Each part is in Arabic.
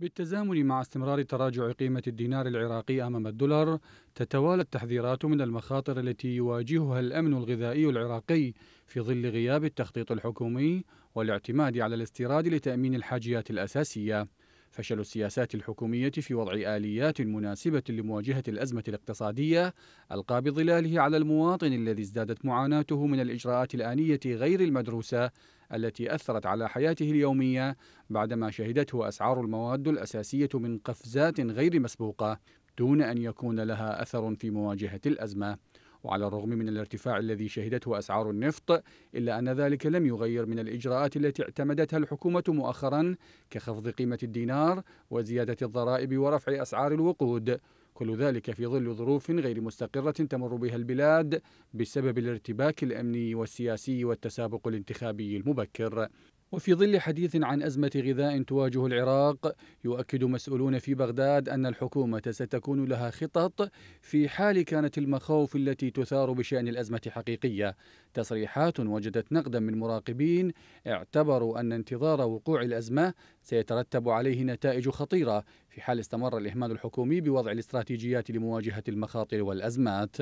بالتزامن مع استمرار تراجع قيمة الدينار العراقي أمام الدولار تتوالى التحذيرات من المخاطر التي يواجهها الأمن الغذائي العراقي في ظل غياب التخطيط الحكومي والاعتماد على الاستيراد لتأمين الحاجيات الأساسية فشل السياسات الحكومية في وضع آليات مناسبة لمواجهة الأزمة الاقتصادية ألقى بظلاله على المواطن الذي ازدادت معاناته من الإجراءات الآنية غير المدروسة التي أثرت على حياته اليومية بعدما شهدته أسعار المواد الأساسية من قفزات غير مسبوقة دون أن يكون لها أثر في مواجهة الأزمة وعلى الرغم من الارتفاع الذي شهدته أسعار النفط إلا أن ذلك لم يغير من الإجراءات التي اعتمدتها الحكومة مؤخرا كخفض قيمة الدينار وزيادة الضرائب ورفع أسعار الوقود كل ذلك في ظل ظروف غير مستقرة تمر بها البلاد بسبب الارتباك الأمني والسياسي والتسابق الانتخابي المبكر وفي ظل حديث عن أزمة غذاء تواجه العراق يؤكد مسؤولون في بغداد أن الحكومة ستكون لها خطط في حال كانت المخاوف التي تثار بشأن الأزمة حقيقية تصريحات وجدت نقدا من مراقبين اعتبروا أن انتظار وقوع الأزمة سيترتب عليه نتائج خطيرة في حال استمر الإهمال الحكومي بوضع الاستراتيجيات لمواجهة المخاطر والأزمات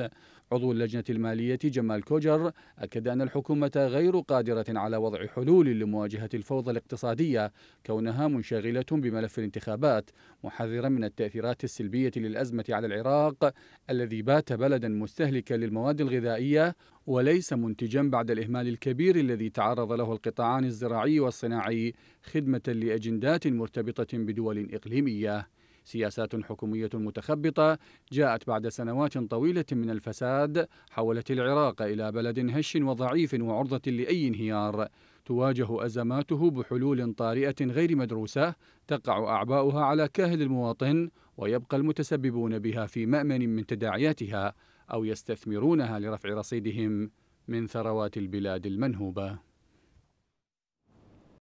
عضو اللجنة المالية جمال كوجر أكد أن الحكومة غير قادرة على وضع حلول لمواجهة الفوضى الاقتصادية كونها منشغلة بملف الانتخابات محذرا من التأثيرات السلبية للأزمة على العراق الذي بات بلدا مستهلكا للمواد الغذائية وليس منتجا بعد الإهمال الكبير الذي تعرض له القطاعان الزراعي والصناعي خدمة لأجندات مرتبطة بدول إقليمية سياسات حكومية متخبطة جاءت بعد سنوات طويلة من الفساد حولت العراق إلى بلد هش وضعيف وعرضة لأي انهيار تواجه أزماته بحلول طارئة غير مدروسة تقع أعباؤها على كاهل المواطن ويبقى المتسببون بها في مأمن من تداعياتها أو يستثمرونها لرفع رصيدهم من ثروات البلاد المنهوبة